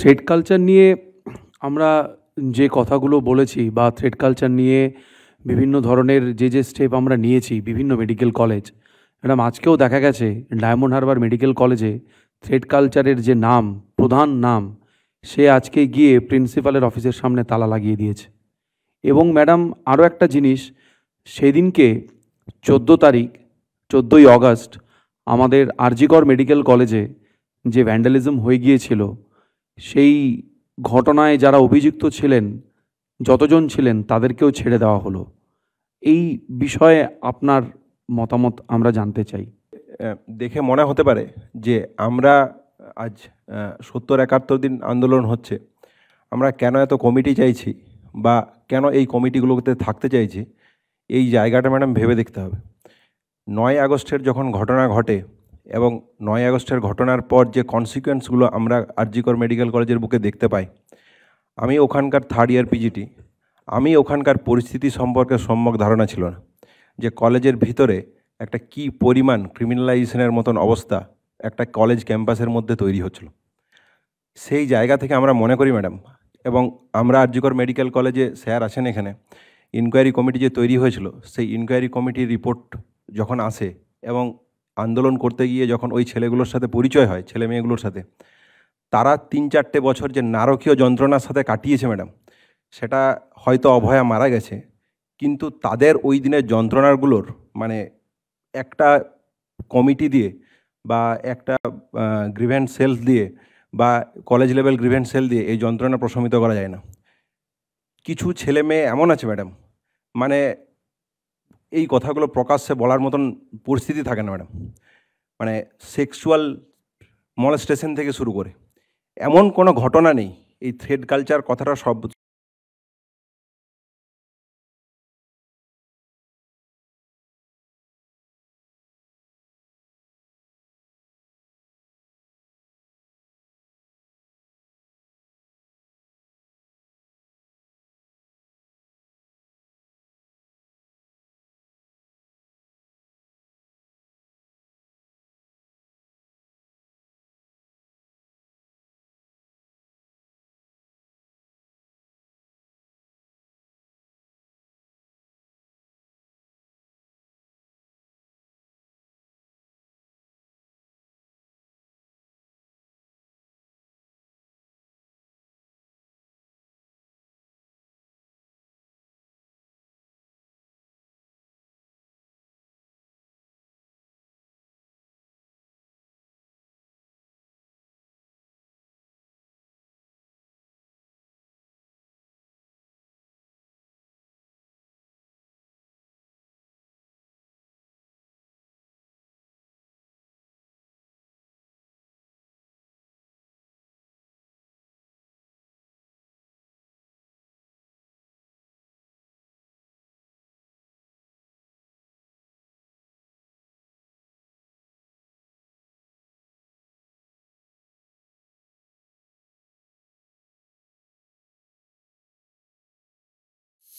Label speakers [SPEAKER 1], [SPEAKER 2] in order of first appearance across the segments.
[SPEAKER 1] Thread culture নিয়ে আমরা যে কথাগুলো বলেছি বা থ্রেড কালচার নিয়ে বিভিন্ন ধরনের যে যে স্টেপ আমরা নিয়েছি বিভিন্ন মেডিকেল কলেজ ম্যাডাম আজকেও দেখা গেছে ডায়মন্ড হারবার মেডিকেল কলেজে থ্রেড কালচারের যে নাম প্রধান নাম সে আজকে গিয়ে প্রিন্সিপালের অফিসের সামনে তালা লাগিয়ে দিয়েছে এবং ম্যাডাম আরও একটা জিনিস সেদিনকে চোদ্দো তারিখ চোদ্দোই অগাস্ট আমাদের আরজিগড় মেডিকেল কলেজে যে ভ্যান্ডালিজম হয়ে গিয়েছিল সেই ঘটনায় যারা অভিযুক্ত ছিলেন যতজন ছিলেন তাদেরকেও ছেড়ে দেওয়া
[SPEAKER 2] হলো এই বিষয়ে আপনার মতামত আমরা জানতে চাই দেখে মনে হতে পারে যে আমরা আজ সত্তর একাত্তর দিন আন্দোলন হচ্ছে আমরা কেন এত কমিটি চাইছি বা কেন এই কমিটিগুলোতে থাকতে চাইছি এই জায়গাটা ম্যাডাম ভেবে দেখতে হবে নয় আগস্টের যখন ঘটনা ঘটে এবং নয় আগস্টের ঘটনার পর যে কনসিকোয়েন্সগুলো আমরা আরজিকর মেডিকেল কলেজের বুকে দেখতে পাই আমি ওখানকার থার্ড ইয়ার পিজিটি আমি ওখানকার পরিস্থিতি সম্পর্কে সম্যক ধারণা ছিল না যে কলেজের ভিতরে একটা কি পরিমাণ ক্রিমিনালাইজেশনের মতন অবস্থা একটা কলেজ ক্যাম্পাসের মধ্যে তৈরি হচ্ছিল সেই জায়গা থেকে আমরা মনে করি ম্যাডাম এবং আমরা আরজিকর মেডিকেল কলেজে স্যার আছেন এখানে ইনকোয়ারি কমিটি যে তৈরি হয়েছিল সেই ইনকোয়ারি কমিটির রিপোর্ট যখন আসে এবং আন্দোলন করতে গিয়ে যখন ওই ছেলেগুলোর সাথে পরিচয় হয় ছেলে মেয়েগুলোর সাথে তারা তিন চারটে বছর যে নারকীয় যন্ত্রণার সাথে কাটিয়েছে ম্যাডাম সেটা হয়তো অভয়া মারা গেছে কিন্তু তাদের ওই দিনের যন্ত্রণাগুলোর মানে একটা কমিটি দিয়ে বা একটা গ্রিভেন্ট সেল দিয়ে বা কলেজ লেভেল গ্রিভেন্ট সেল দিয়ে এই যন্ত্রণা প্রশমিত করা যায় না কিছু ছেলে মেয়ে এমন আছে ম্যাডাম মানে এই কথাগুলো প্রকাশ্যে বলার মতন পরিস্থিতি থাকে না ম্যাডাম মানে সেক্সুয়াল মলস্টেশন থেকে শুরু করে এমন কোনো
[SPEAKER 3] ঘটনা নেই এই থ্রেড কালচার কথাটা সব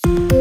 [SPEAKER 3] Thank you.